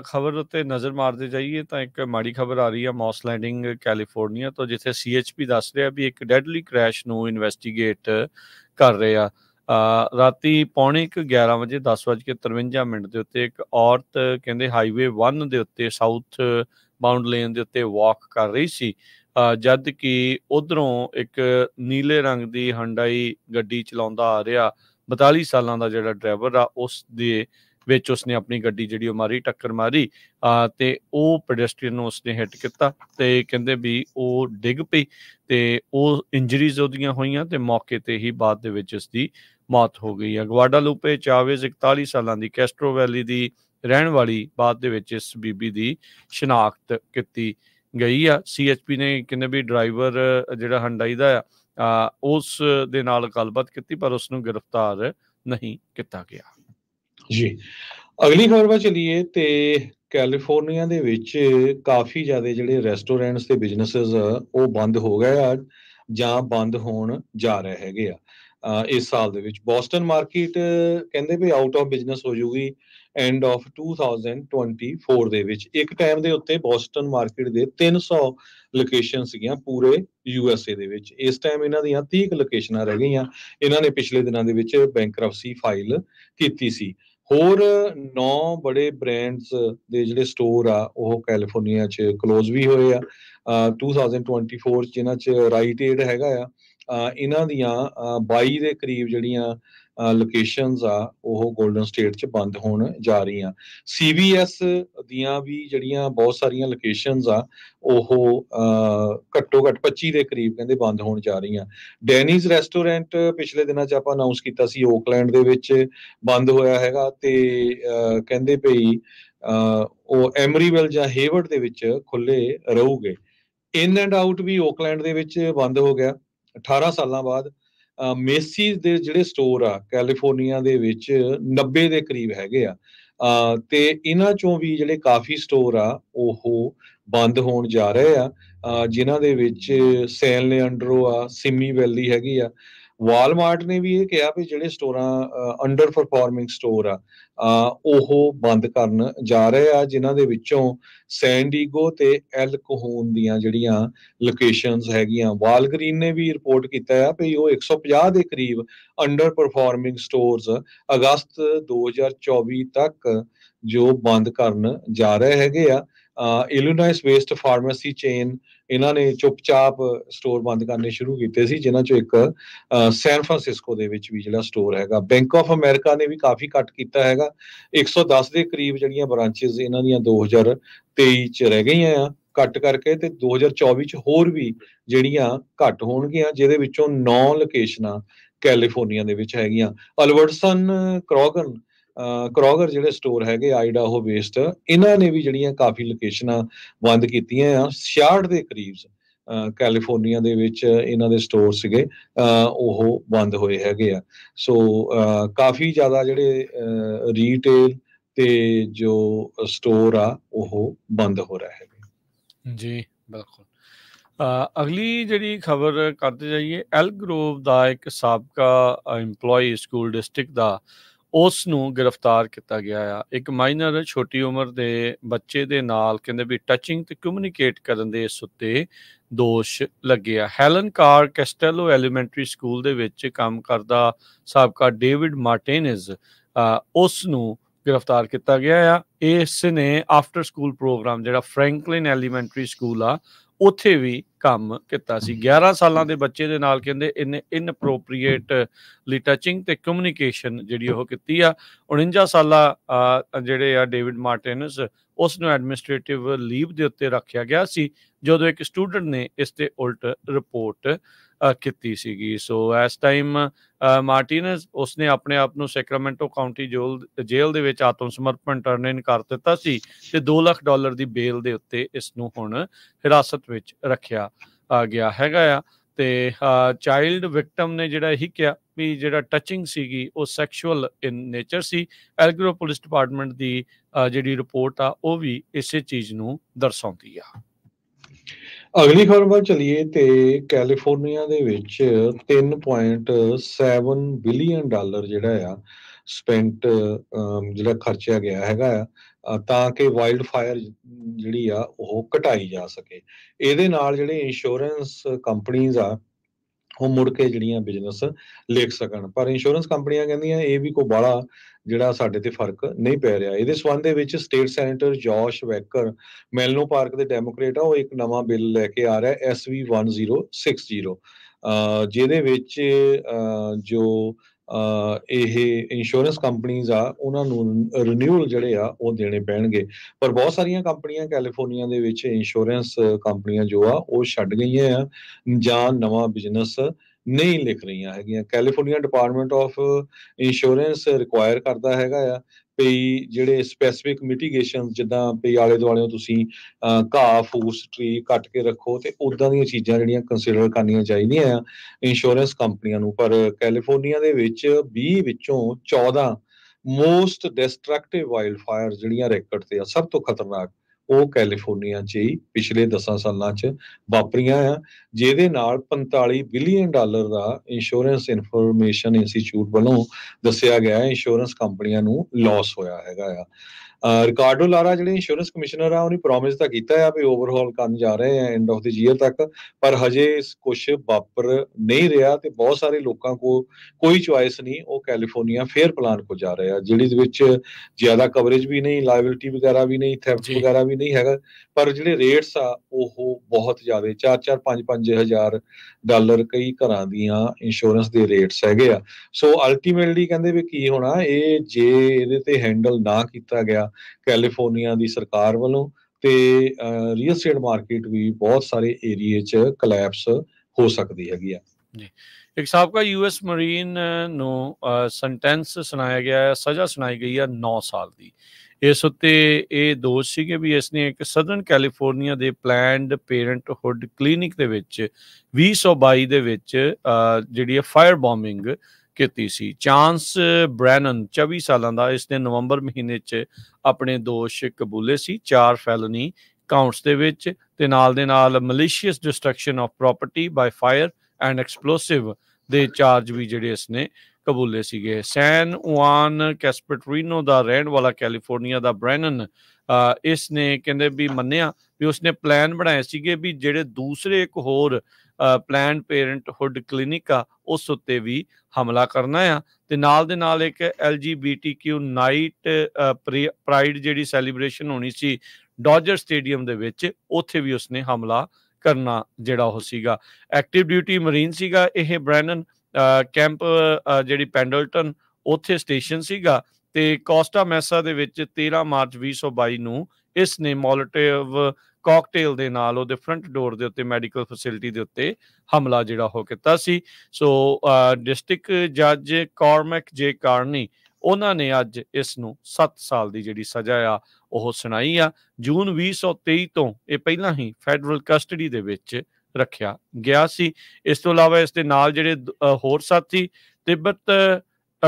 ਖਬਰ ਉੱਤੇ ਨਜ਼ਰ ਮਾਰਦੇ ਜਾਈਏ ਤਾਂ ਇੱਕ ਮਾੜੀ ਖਬਰ ਆ ਰਹੀ ਹੈ ਮੌਸ ਲੈਂਡਿੰਗ ਕੈਲੀਫੋਰਨੀਆ ਤੋਂ ਜਿੱਥੇ ਸੀਐਚਪੀ ਦੱਸ ਰਿਹਾ ਵੀ ਇੱਕ ਡੈਡਲੀ ਕ੍ਰੈਸ਼ ਨੂੰ ਇਨਵੈਸਟੀਗੇਟ ਕਰ ਰਿਹਾ ਰਾਤੀ ਪੌਣੇ 11 ਵਜੇ 10:53 ਮਿੰਟ ਦੇ ਉੱਤੇ ਇੱਕ ਔਰਤ ਕਹਿੰਦੇ ਹਾਈਵੇ 1 ਦੇ ਉੱਤੇ ਸਾਊਥ ਬਾਉਂਡ ਲੇਨ ਦੇ ਉੱਤੇ ਵਾਕ ਕਰ ਰਹੀ ਸੀ ਜਦ ਕਿ ਉਧਰੋਂ ਇੱਕ ਨੀਲੇ ਰੰਗ ਦੀ ਹੰਡਾਈ ਗੱਡੀ ਚਲਾਉਂਦਾ ਆ ਰਿਹਾ 42 ਸਾਲਾਂ ਦਾ ਜਿਹੜਾ ਡਰਾਈਵਰ ਆ ਉਸ ਦੇ ਵਿੱਚ ਉਸਨੇ ਆਪਣੀ ਗੱਡੀ ਜਿਹੜੀ ਉਹ ਮਾਰੀ ਟੱਕਰ ਮਾਰੀ ਤੇ ਉਹ ਪੈਡੈਸਟਰੀਅਨ ਨੂੰ ਉਸਨੇ ਹਿੱਟ ਕੀਤਾ ਤੇ ਕਹਿੰਦੇ ਵੀ ਉਹ ਡਿੱਗ ਪਈ ਤੇ ਉਹ ਇੰਜਰੀਜ਼ ਉਹਦੀਆਂ ਹੋਈਆਂ ਤੇ ਮੌਕੇ ਤੇ ਹੀ ਬਾਅਦ ਦੇ ਵਿੱਚ ਉਸਦੀ ਮੌਤ ਹੋ ਗਈ ਹੈ ਗਵਾਡਾਲੂਪੇ ਚਾਵੇਜ਼ 41 ਸਾਲਾਂ ਦੀ ਕੈਸਟਰੋ ਵੈਲੀ ਦੀ ਰਹਿਣ ਵਾਲੀ ਬਾਅਦ ਦੇ ਵਿੱਚ ਇਸ ਬੀਬੀ ਦੀ ਸ਼ਨਾਖਤ ਕੀਤੀ ਗਈ ਆ ਸੀਐਚਪੀ ਨੇ ਕਿੰਨੇ ਵੀ ਡਰਾਈਵਰ ਜਿਹੜਾ ਹੰਡਾਈ ਦਾ ਆ ਉਸ ਦੇ ਨਾਲ ਗੱਲਬਾਤ ਕੀਤੀ ਪਰ ਉਸ ਨੂੰ ਗ੍ਰਿਫਤਾਰ ਨਹੀਂ ਕੀਤਾ ਗਿਆ
ਜੀ ਅਗਲੀ ਖਬਰ ਵਾ ਚਲੀਏ ਤੇ ਕੈਲੀਫੋਰਨੀਆ ਦੇ ਵਿੱਚ ਕਾਫੀ ਜ਼ਿਆਦਾ ਜਿਹੜੇ ਰੈਸਟੋਰੈਂਟਸ ਤੇ ਬਿਜ਼ਨੈਸਸ ਉਹ ਬੰਦ ਹੋ ਗਏ ਆ ਜਾਂ ਬੰਦ ਹੋਣ ਜਾ ਰਹੇ ਹੈਗੇ ਆ ਇਸ ਸਾਲ ਦੇ ਵਿੱਚ ਬੋਸਟਨ ਮਾਰਕੀਟ ਕਹਿੰਦੇ ਵੀ ਆਊਟ ਆਫ ਬਿਜ਼ਨਸ ਹੋ ਜੂਗੀ ਐਂਡ ਆਫ 2024 ਦੇ ਵਿੱਚ ਇੱਕ ਟਾਈਮ ਦੇ ਉੱਤੇ ਬੋਸਟਨ ਮਾਰਕੀਟ ਦੇ 300 ਲੋਕੇਸ਼ਨ ਸੀਗੀਆਂ ਪੂਰੇ ਯੂ ਐਸ ਏ ਦੇ ਵਿੱਚ ਇਸ ਟਾਈਮ ਇਹਨਾਂ ਦੀਆਂ 30 ਲੋਕੇਸ਼ਨਾਂ ਰਹਿ ਗਈਆਂ ਇਹਨਾਂ ਨੇ ਪਿਛਲੇ ਦਿਨਾਂ ਦੇ ਵਿੱਚ ਬੈਂਕਰਪਸੀ ਫਾਈਲ ਕੀਤੀ ਸੀ ਹੋਰ 9 ਬੜੇ ਬ੍ਰਾਂਡਸ ਦੇ ਜਿਹੜੇ ਸਟੋਰ ਆ ਉਹ ਕੈਲੀਫੋਰਨੀਆ 'ਚ ਕਲੋਜ਼ ਵੀ ਹੋਏ ਆ 2024 ਜਿਨ੍ਹਾਂ 'ਚ ਰਾਈਟ ਏਡ ਹੈਗਾ ਆ ਇਹਨਾਂ ਦੀਆਂ 22 ਦੇ ਕਰੀਬ ਜਿਹੜੀਆਂ ਲੋਕੇਸ਼ਨਸ ਆ ਉਹ 골ਡਨ ਸਟੇਟ 'ਚ ਬੰਦ ਹੋਣ ਜਾ ਰਹੀਆਂ ਸੀਬੀਐਸ ਦੀਆਂ ਵੀ ਜਿਹੜੀਆਂ ਬਹੁਤ ਸਾਰੀਆਂ ਲੋਕੇਸ਼ਨਸ ਆ ਉਹ ਘੱਟੋ ਘੱਟ 25 ਦੇ ਕਰੀਬ ਕਹਿੰਦੇ ਬੰਦ ਹੋਣ ਜਾ ਰਹੀਆਂ ਡੈਨੀਜ਼ ਰੈਸਟੋਰੈਂਟ ਪਿਛਲੇ ਦਿਨਾਂ 'ਚ ਆਪਾਂ ਅਨਾਉਂਸ ਕੀਤਾ ਸੀ ਓਕਲੈਂਡ ਦੇ ਵਿੱਚ ਬੰਦ ਹੋਇਆ ਹੈਗਾ ਤੇ ਕਹਿੰਦੇ ਭਈ ਉਹ ਐਮਰੀਵਲ ਜਾਂ ਹੇਵਰਡ ਦੇ ਵਿੱਚ ਖੁੱਲੇ ਰਹੂਗੇ ਇਨ ਐਂਡ ਆਊਟ ਵੀ ਓਕਲੈਂਡ ਦੇ ਵਿੱਚ ਬੰਦ ਹੋ ਗਿਆ 18 ਸਾਲਾਂ ਬਾਅਦ ਮੇਸੀਸ ਦੇ ਜਿਹੜੇ ਸਟੋਰ ਆ ਕੈਲੀਫੋਰਨੀਆ ਦੇ ਵਿੱਚ 90 ਦੇ ਕਰੀਬ ਹੈਗੇ ਆ ਤੇ ਇਹਨਾਂ ਚੋਂ ਵੀ ਜਿਹੜੇ ਕਾਫੀ ਸਟੋਰ ਆ ਉਹ ਬੰਦ ਹੋਣ ਜਾ ਰਹੇ ਆ ਜਿਨ੍ਹਾਂ ਦੇ ਵਿੱਚ ਸੈਨ ਲੈਂਡਰੋ ਆ ਸਿਮੀ ਵੈਲੀ ਹੈਗੀ ਆ ਵਾਲਮਾਰਟ ਨੇ ਵੀ ਇਹ ਕਿਹਾ ਵੀ ਜਿਹੜੇ ਸਟੋਰਾਂ ਅੰਡਰ ਪਰਫਾਰਮਿੰਗ ਸਟੋਰ ਆ ਉਹ ਬੰਦ ਕਰਨ ਜਾ ਰਹੇ ਆ ਜਿਨ੍ਹਾਂ ਦੇ ਵਿੱਚੋਂ ਸੈਨ ਡੀਗੋ ਤੇ ਐਲ ਕੋਹੋਨ ਦੀਆਂ ਜਿਹੜੀਆਂ ਲੋਕੇਸ਼ਨਸ ਹੈਗੀਆਂ ਵਾਲਗਰੀਨ ਨੇ ਵੀ ਰਿਪੋਰਟ ਕੀਤਾ ਆ ਵੀ ਉਹ 150 ਦੇ ਕਰੀਬ ਅੰਡਰ ਪਰਫਾਰਮਿੰਗ ਸਟੋਰਸ ਅਗਸਤ 2024 ਤੱਕ ਜੋ ਬੰਦ ਕਰਨ ਜਾ ਰਹੇ ਹੈਗੇ ਆ ਇਲਿਨੋਇਸ ਵੇਸਟ ਫਾਰਮੇਸੀ ਚੇਨ ਇਹਨਾਂ ਨੇ ਚੁੱਪਚਾਪ ਸਟੋਰ ਬੰਦ ਕਰਨੇ ਸ਼ੁਰੂ ਕੀਤੇ ਸੀ ਜਿਨ੍ਹਾਂ ਚੋਂ ਇੱਕ ਸੈਨ ਫਰਾਂਸਿਸਕੋ ਦੇ ਵਿੱਚ ਵੀ ਜਿਹੜਾ ਸਟੋਰ ਹੈਗਾ ਬੈਂਕ ਆਫ ਅਮਰੀਕਾ ਨੇ ਵੀ ਕਾਫੀ ਕੱਟ ਕੀਤਾ ਹੈਗਾ 110 ਦੇ ਕਰੀਬ ਜਿਹੜੀਆਂ ਬ੍ਰਾਂਚੇਸ ਇਹਨਾਂ ਦੀਆਂ 2023 ਚ ਰਹਿ ਗਈਆਂ ਆ ਕੱਟ ਕਰਕੇ ਤੇ 2024 ਚ ਹੋਰ ਵੀ ਜਿਹੜੀਆਂ ਘਟ ਹੋਣਗੀਆਂ ਜਿਹਦੇ ਵਿੱਚੋਂ 9 ਲੋਕੇਸ਼ਨਾਂ ਕੈਲੀਫੋਰਨੀਆ ਦੇ ਵਿੱਚ ਹੈਗੀਆਂ ਅਲਵਰਟਸਨ ਕ੍ਰੋਗਨ ਕਰੋਗਰ ਜਿਹੜੇ ਸਟੋਰ ਹੈਗੇ ਆਈਡਾਹੋ ਬੇਸਡ ਇਹਨਾਂ ਨੇ ਵੀ ਜਿਹੜੀਆਂ ਕਾਫੀ ਲੋਕੇਸ਼ਨਾਂ ਬੰਦ ਕੀਤੀਆਂ ਆ 66 ਦੇ ਕਰੀਬ ਕੈਲੀਫੋਰਨੀਆ ਦੇ ਵਿੱਚ ਇਹਨਾਂ ਦੇ ਸਟੋਰ ਸੀਗੇ ਉਹ ਬੰਦ ਹੋਏ ਹੈਗੇ ਆ ਸੋ ਕਾਫੀ ਜ਼ਿਆਦਾ ਜਿਹੜੇ ਰੀਟੇਲ ਤੇ ਜੋ ਸਟੋਰ ਆ ਉਹ ਬੰਦ ਹੋ ਰਹੇ
ਹੈ ਜੀ ਬਿਲਕੁਲ ਅਗਲੀ ਜਿਹੜੀ ਖਬਰ ਕਰਦੇ ਜਾਈਏ ਐਲ ਗਰੋਵ ਦਾ ਇੱਕ ਸਾਬਕਾ EMPLOYE ਸਕੂਲ ਡਿਸਟ੍ਰਿਕਟ ਦਾ ਉਸ ਨੂੰ ਗ੍ਰਿਫਤਾਰ ਕੀਤਾ ਗਿਆ ਆ ਇੱਕ ਮਾਈਨਰ ਛੋਟੀ ਉਮਰ ਦੇ ਬੱਚੇ ਦੇ ਨਾਲ ਕਹਿੰਦੇ ਵੀ ਟੱਚਿੰਗ ਤੇ ਕਮਿਊਨੀਕੇਟ ਕਰਨ ਦੇ ਸੁੱਤੇ ਦੋਸ਼ ਲੱਗਿਆ Helen Carr Castello elementary school ਦੇ ਵਿੱਚ ਕੰਮ ਕਰਦਾ ਸਾਬਕਾ ਡੇਵਿਡ ਮਾਰਟਿਨਸ ਉਸ ਨੂੰ ਗ੍ਰਿਫਤਾਰ ਕੀਤਾ ਗਿਆ ਆ ਇਸ ਨੇ ਆਫਟਰ ਸਕੂਲ ਪ੍ਰੋਗਰਾਮ ਜਿਹੜਾ ਫ੍ਰੈਂਕਲਿਨ ਐਲੀਮੈਂਟਰੀ ਸਕੂਲ ਆ ਉੱਥੇ ਵੀ ਕੰਮ ਕੀਤਾ ਸੀ 11 ਸਾਲਾਂ ਦੇ ਬੱਚੇ ਦੇ ਨਾਲ ਕਹਿੰਦੇ ਇਹਨੇ ਲੀ ਟੱਚਿੰਗ ਤੇ ਕਮਿਊਨੀਕੇਸ਼ਨ ਜਿਹੜੀ ਉਹ ਕੀਤੀ ਆ 49 ਸਾਲਾ ਜਿਹੜੇ ਆ ਡੇਵਿਡ ਮਾਰਟਿਨਸ ਉਸ ਨੂੰ ਐਡਮਿਨਿਸਟ੍ਰੇਟਿਵ ਲੀਵ ਦੇ ਉੱਤੇ ਰੱਖਿਆ ਗਿਆ ਸੀ ਜਦੋਂ ਇੱਕ ਸਟੂਡੈਂਟ ਨੇ ਇਸ ਤੇ ਉਲਟ ਰਿਪੋਰਟ ਕੀਤੀ ਸੀਗੀ ਸੋ ਇਸ ਟਾਈਮ ਮਾਰਟਿਨਸ ਉਸਨੇ ਆਪਣੇ ਆਪ ਨੂੰ ਸੈਕਰਾਮੈਂਟੋ ਕਾਉਂਟੀ ਜੇਲ੍ਹ ਦੇ ਵਿੱਚ ਆਤਮ ਸਮਰਪਣ ਟਰਨ ਇਨ ਕਰ ਦਿੱਤਾ ਸੀ ਤੇ 2 ਲੱਖ ਡਾਲਰ ਦੀ ਬੇਲ ਦੇ ਉੱਤੇ ਇਸ ਨੂੰ ਹੁਣ ਹਿਰਾਸਤ ਵਿੱਚ ਰੱਖਿਆ ਗਿਆ ਹੈਗਾ ਆ ਤੇ ਚਾਈਲਡ ਵਿਕਟਮ ਨੇ ਜਿਹੜਾ ਇਹ ਕਿਹਾ ਵੀ ਜਿਹੜਾ ਟੱਚਿੰਗ ਸੀਗੀ ਉਹ ਸੈਕਸ਼ੂਅਲ ਇਨ ਨੇਚਰ ਸੀ ਐਲਗਰੋ ਪੁਲਿਸ ਡਿਪਾਰਟਮੈਂਟ ਦੀ ਜਿਹੜੀ ਰਿਪੋਰਟ ਆ ਉਹ ਵੀ ਇਸੇ ਚੀਜ਼ ਨੂੰ ਦਰਸਾਉਂਦੀ ਆ
ਅਗਲੀ ਖਬਰ ਵੱਲ ਚਲੀਏ ਤੇ ਕੈਲੀਫੋਰਨੀਆ ਦੇ ਵਿੱਚ 3.7 ਬਿਲੀਅਨ ਡਾਲਰ ਜਿਹੜਾ ਆ ਸਪੈਂਟ ਜਿਹੜਾ ਖਰਚਿਆ ਗਿਆ ਹੈਗਾ ਆ ਤਾਂ ਕਿ ਵਾਈਲਡ ਫਾਇਰ ਜਿਹੜੀ ਆ ਉਹ ਘਟਾਈ ਜਾ ਸਕੇ ਇਹਦੇ ਨਾਲ ਜਿਹੜੇ ਇੰਸ਼ੋਰੈਂਸ ਕੰਪਨੀਆਂ ਆ ਉਹ ਮੁੜ ਕੇ ਜਿਹੜੀਆਂ ਬਿਜ਼ਨਸ ਲੇਖ ਸਕਣ ਪਰ ਇੰਸ਼ੋਰੈਂਸ ਕੰਪਨੀਆਂ ਕਹਿੰਦੀਆਂ ਇਹ ਵੀ ਕੋਈ ਬਾਲਾ ਜਿਹੜਾ ਸਾਡੇ ਤੇ ਫਰਕ ਨਹੀਂ ਪੈ ਰਿਹਾ ਇਹਦੇ ਸਬੰਧ ਦੇ ਵਿੱਚ state senator Josh Becker Menlo Park ਦੇ ਡੈਮੋਕ੍ਰੇਟ ਆ ਉਹ ਇੱਕ ਨਵਾਂ ਬਿੱਲ ਲੈ ਕੇ ਆ ਰਿਹਾ 1060 ਜਿਹਦੇ ਵਿੱਚ ਜੋ ਇਹ ਇੰਸ਼ੋਰੈਂਸ ਕੰਪਨੀਆਂ ਆ ਉਹਨਾਂ ਨੂੰ ਰੀਨਿਊਅਲ ਜਿਹੜੇ ਆ ਉਹ ਦੇਣੇ ਪੈਣਗੇ ਪਰ ਬਹੁਤ ਸਾਰੀਆਂ ਕੰਪਨੀਆਂ ਕੈਲੀਫੋਰਨੀਆ ਦੇ ਵਿੱਚ ਇੰਸ਼ੋਰੈਂਸ ਕੰਪਨੀਆਂ ਜੋ ਆ ਉਹ ਛੱਡ ਗਈਆਂ ਆ ਜਾਂ ਨਵਾਂ ਬਿਜ਼ਨਸ ਨਹੀਂ ਲਿਖ ਰਹੀਆਂ ਹੈਗੀਆਂ California department of insurance require ਕਰਦਾ ਹੈਗਾ ਆ ਪਈ ਜਿਹੜੇ ਸਪੈਸਿਫਿਕ ਮਿਟੀਗੇਸ਼ਨ ਜਿੱਦਾਂ ਪਈ ਆਲੇ ਦੁਆਲੇ ਤੁਸੀਂ ਘਾਹ ਫੂਸ ਟ੍ਰੀ ਕੱਟ ਕੇ ਰੱਖੋ ਤੇ ਉਦਾਂ ਦੀਆਂ ਚੀਜ਼ਾਂ ਜਿਹੜੀਆਂ ਕੰਸੀਡਰ ਕਰਨੀਆਂ ਚਾਹੀਦੀਆਂ ਆ ਇੰਸ਼ੋਰੈਂਸ ਕੰਪਨੀਆਂ ਨੂੰ ਪਰ ਕੈਲੀਫੋਰਨੀਆ ਦੇ ਵਿੱਚ 20 ਵਿੱਚੋਂ 14 ਮੋਸਟ ਡਿਸਟਰਕਟਿਵ ਵਾਈਲਡਫਾਇਰ ਜਿਹੜੀਆਂ ਰੈਕਟ ਤੇ ਆ ਸਭ ਤੋਂ ਖਤਰਨਾਕ ਉਹ ਕੈਲੀਫੋਰਨੀਆ 'ਚ ਹੀ ਪਿਛਲੇ 10 ਸਾਲਾਂ 'ਚ ਵਾਪਰੀਆਂ ਆ ਜਿਹਦੇ ਨਾਲ 45 ਬਿਲੀਅਨ ਡਾਲਰ ਦਾ ਇੰਸ਼ੋਰੈਂਸ ਇਨਫੋਰਮੇਸ਼ਨ ਇੰਸਟੀਚਿਊਟ ਵੱਲੋਂ ਦੱਸਿਆ ਗਿਆ ਹੈ ਇੰਸ਼ੋਰੈਂਸ ਕੰਪਨੀਆਂ ਨੂੰ ਲਾਸ ਹੋਇਆ ਹੈਗਾ ਆ ਰਿਕਾਰਡੋ ਲਾਰਾ ਜਿਹੜੇ ਇੰਸ਼ੋਰੈਂਸ ਕਮਿਸ਼ਨਰ ਆ ਉਹਨੇ ਪ੍ਰੋਮਿਸ ਤਾਂ ਕੀਤਾ ਆ ਵੀ ਓਵਰਹਾਲ ਕਰਨ ਜਾ ਰਹੇ ਆ ਐਂਡ ਆਫ ਦੀ ਈਅਰ ਤੱਕ ਪਰ ਹਜੇ ਕੁਝ ਵਾਪਰ ਨਹੀਂ ਰਿਹਾ ਤੇ ਬਹੁਤ ਸਾਰੇ ਲੋਕਾਂ ਕੋ ਕੋਈ ਚੁਆਇਸ ਨਹੀਂ ਉਹ ਕੈਲੀਫੋਰਨੀਆ ਫੇਅਰ ਪਲਾਨ ਕੋ ਜਾ ਰਹੇ ਆ ਜਿਹੜੀ ਦੇ ਵਿੱਚ ਜ਼ਿਆਦਾ ਕਵਰੇਜ ਵੀ ਨਹੀਂ ਲਾਇਬਿਲਟੀ ਵਗੈਰਾ ਵੀ ਨਹੀਂ ਥੈਫਟ ਵਗੈਰਾ ਵੀ ਨਹੀਂ ਹੈਗਾ ਪਰ ਜਿਹੜੇ ਰੇਟਸ ਆ ਉਹ ਬਹੁਤ ਜਿਆਦੇ 4 4-4 5-5000 ਡਾਲਰ ਕਈ ਘਰਾਂ ਦੀਆਂ ਇੰਸ਼ੋਰੈਂਸ ਦੇ ਰੇਟਸ ਹੈਗੇ ਆ ਸੋ ਅਲਟੀਮੇਟਲੀ ਕਹਿੰਦੇ ਵੀ ਕੀ ਹੋਣਾ ਇਹ ਜੇ ਇਹਦੇ ਤੇ ਹੈਂਡਲ ਨਾ ਕੀਤਾ ਗਿਆ ਕੈਲੀਫੋਰਨੀਆ ਦੀ ਸਰਕਾਰ ਵੱਲੋਂ ਤੇ ਰੀਅਲ ਸਟੇਟ ਮਾਰਕੀਟ ਵੀ ਬਹੁਤ ਸਾਰੇ ਏਰੀਏ 'ਚ ਕੋਲੈਪਸ ਹੋ ਸਕਦੀ ਹੈਗੀ ਆ ਜੀ
ਇੱਕ ਸਾਬਕਾ ਯੂਐਸ ਮਰੀਨ ਨੂੰ ਸੈਂਟੈਂਸ ਸੁਣਾਇਆ ਗਿਆ ਹੈ ਸਜ਼ਾ ਸੁਣਾਈ ਗਈ ਹੈ 9 ਸਾਲ ਦੀ ਇਸ ਉੱਤੇ ਇਹ ਦੋਸ਼ ਸੀਗੇ ਵੀ ਇਸ ਨੇ ਇੱਕ ਸਦਰਨ ਕੈਲੀਫੋਰਨੀਆ ਦੇ ਪਲੈਨਡ ਪੇਰੈਂਟਹੁੱਡ ਕਲੀਨਿਕ ਦੇ ਵਿੱਚ 2022 ਦੇ ਵਿੱਚ ਜਿਹੜੀ ਹੈ ਫਾਇਰ ਬੰਬਿੰਗ ਕੀਤੀ ਸੀ ਚਾਂਸ ਬ੍ਰੈਨਨ 24 ਸਾਲਾਂ ਦਾ ਇਸ ਨੇ ਨਵੰਬਰ ਮਹੀਨੇ 'ਚ ਆਪਣੇ ਦੋਸ਼ ਕਬੂਲੇ ਸੀ ਚਾਰ ਫੈਲਨੀ ਕਾਉਂਟਸ ਦੇ ਵਿੱਚ ਤੇ ਨਾਲ ਦੇ ਨਾਲ malicious destruction of property by fire and explosive ਦੇ ਚਾਰਜ ਵੀ ਜਿਹੜੇ ਇਸ ਨੇ ਕਬੂਲੇ ਸੀਗੇ ਸੈਨ ਉਆਨ ਕੈਸਪਟਰੀਨੋ ਦਾ ਰਹਿਣ ਵਾਲਾ ਕੈਲੀਫੋਰਨੀਆ ਦਾ ਬ੍ਰੈਨਨ ਇਸ ਨੇ ਕਹਿੰਦੇ ਵੀ ਮੰਨਿਆ ਵੀ ਉਸਨੇ ਪਲਾਨ ਬਣਾਏ ਸੀਗੇ ਵੀ ਜਿਹੜੇ ਦੂਸਰੇ ਇੱਕ ਹੋਰ ਪਲਾਨਡ ਪੇਰੈਂਟਹੁੱਡ ਕਲੀਨਿਕ ਆ ਉਸ ਉੱਤੇ ਵੀ ਹਮਲਾ ਕਰਨਾ ਆ ਤੇ ਨਾਲ ਦੇ ਨਾਲ ਇੱਕ ਐਲਜੀਬੀਟੀਕਿਊ ਨਾਈਟ ਪ੍ਰਾਈਡ ਜਿਹੜੀ ਸੈਲੀਬ੍ਰੇਸ਼ਨ ਹੋਣੀ ਸੀ ਡੋਜਰ ਸਟੇਡੀਅਮ ਦੇ ਵਿੱਚ ਉੱਥੇ ਵੀ ਉਸਨੇ ਹਮਲਾ ਕਰਨਾ ਜਿਹੜਾ ਉਹ ਸੀਗਾ ਐਕਟਿਵ ਡਿਊਟੀ ਮਰੀਨ ਸੀਗਾ ਇਹ ਬ੍ਰੈਨਨ ਕੈਂਪ ਜਿਹੜੀ ਪੈਂਡਲਟਨ ਉੱਥੇ ਸਟੇਸ਼ਨ ਸੀਗਾ ਤੇ ਕੋਸਟਾ ਮੈਸਾ ਦੇ ਵਿੱਚ 13 ਮਾਰਚ 2022 ਨੂੰ ਇਸ ਨੇ ਮੋਲਟੇਵ ਕਾਕਟੇਲ ਦੇ ਨਾਲ ਉਹਦੇ ਫਰੰਟ ਡੋਰ ਦੇ ਉੱਤੇ ਮੈਡੀਕਲ ਫੈਸਿਲਿਟੀ ਦੇ ਉੱਤੇ ਹਮਲਾ ਜਿਹੜਾ ਹੋ ਕੀਤਾ ਸੀ ਸੋ ਡਿਸਟ੍ਰਿਕਟ ਜੱਜ ਕਾਰਮੈਕ ਜੇ ਕਾਰਨੀ ਉਹਨਾਂ ਨੇ ਅੱਜ ਇਸ ਨੂੰ 7 ਸਾਲ ਦੀ ਜਿਹੜੀ ਸਜ਼ਾ ਆ ਉਹ ਸੁਣਾਈ ਆ ਜੂਨ 2023 ਤੋਂ ਇਹ ਪਹਿਲਾਂ ਹੀ ਫੈਡਰਲ ਕਸਟਡੀ ਦੇ ਵਿੱਚ ਰੱਖਿਆ ਗਿਆ ਸੀ ਇਸ ਤੋਂ ਇਲਾਵਾ ਇਸ ਦੇ ਨਾਲ ਜਿਹੜੇ ਹੋਰ ਸਾਥੀ ਤਿੱਬਤ